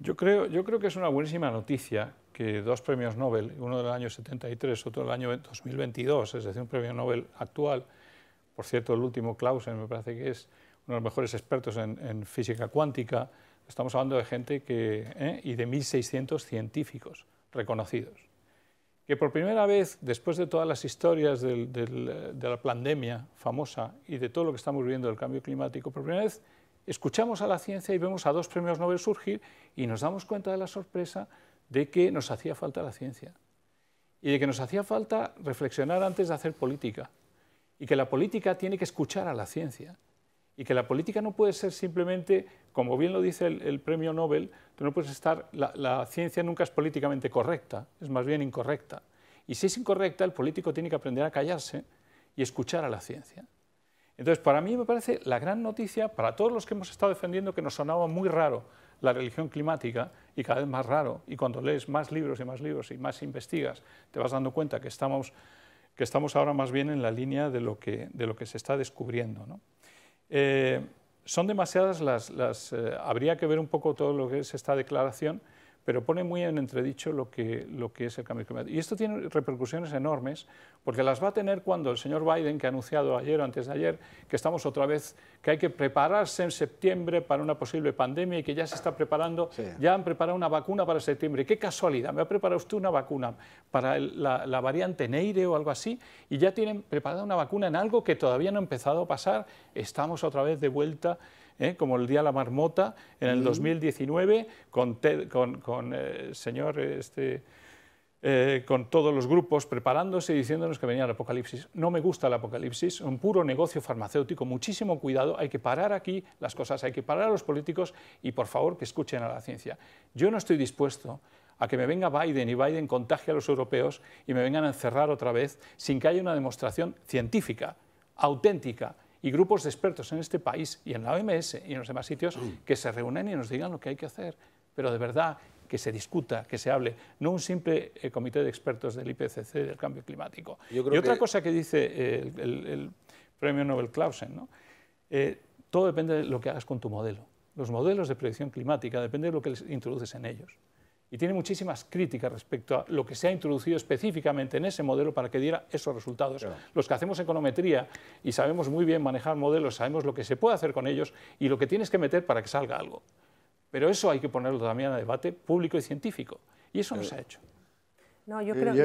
Yo creo, yo creo que es una buenísima noticia que dos premios Nobel, uno del año 73, otro del año 2022, es decir, un premio Nobel actual, por cierto, el último Clausen me parece que es uno de los mejores expertos en, física cuántica, estamos hablando de gente que, ¿eh? y de 1.600 científicos reconocidos, que por primera vez, después de todas las historias de la pandemia famosa y de todo lo que estamos viviendo del cambio climático, por primera vez escuchamos a la ciencia y vemos a dos premios Nobel surgir y nos damos cuenta de la sorpresa de que nos hacía falta la ciencia y de que nos hacía falta reflexionar antes de hacer política y que la política tiene que escuchar a la ciencia y que la política no puede ser simplemente, como bien lo dice el, premio Nobel, no puedes estar, la ciencia nunca es políticamente correcta, es más bien incorrecta. Y si es incorrecta, el político tiene que aprender a callarse y escuchar a la ciencia. Entonces, para mí me parece la gran noticia, para todos los que hemos estado defendiendo que nos sonaba muy raro la religión climática y cada vez más raro, y cuando lees más libros y más libros y más investigas, te vas dando cuenta que estamos, que estamos ahora más bien en la línea de lo que, se está descubriendo. Eh, son demasiadas las... Eh, habría que ver un poco todo lo que es esta declaración pero pone muy en entredicho lo que, lo que es el cambio climático. Y esto tiene repercusiones enormes, porque las va a tener cuando el señor Biden, que ha anunciado ayer o antes de ayer, que estamos otra vez, que hay que prepararse en septiembre para una posible pandemia y que ya se está preparando, ya han preparado una vacuna para septiembre. ¡Qué casualidad! ¿Me ha preparado usted una vacuna para la, la variante Neire o algo así? Y ya tienen preparada una vacuna en algo que todavía no ha empezado a pasar. Estamos otra vez de vuelta ¿eh? como el Día de la Marmota en el 2019 con, eh, señor este, eh, con todos los grupos preparándose y diciéndonos que venía el apocalipsis. No me gusta el apocalipsis, un puro negocio farmacéutico, muchísimo cuidado, hay que parar aquí las cosas, hay que parar a los políticos y por favor que escuchen a la ciencia. Yo no estoy dispuesto a que me venga Biden y Biden contagie a los europeos y me vengan a encerrar otra vez sin que haya una demostración científica, auténtica, y grupos de expertos en este país y en la OMS y en los demás sitios mm. que se reúnen y nos digan lo que hay que hacer. Pero de verdad, que se discuta, que se hable, no un simple eh, comité de expertos del IPCC del cambio climático. y otra cosa que dice eh, el, premio Nobel Clausen, eh, todo depende de lo que hagas con tu modelo. Los modelos de predicción climática dependen de lo que introduces en ellos y tiene muchísimas críticas respecto a lo que se ha introducido específicamente en ese modelo para que diera esos resultados. Los que hacemos econometría y sabemos muy bien manejar modelos, sabemos lo que se puede hacer con ellos y lo que tienes que meter para que salga algo. Pero eso hay que ponerlo también a debate público y científico. Y eso no se ha hecho. No, yo eh, creo...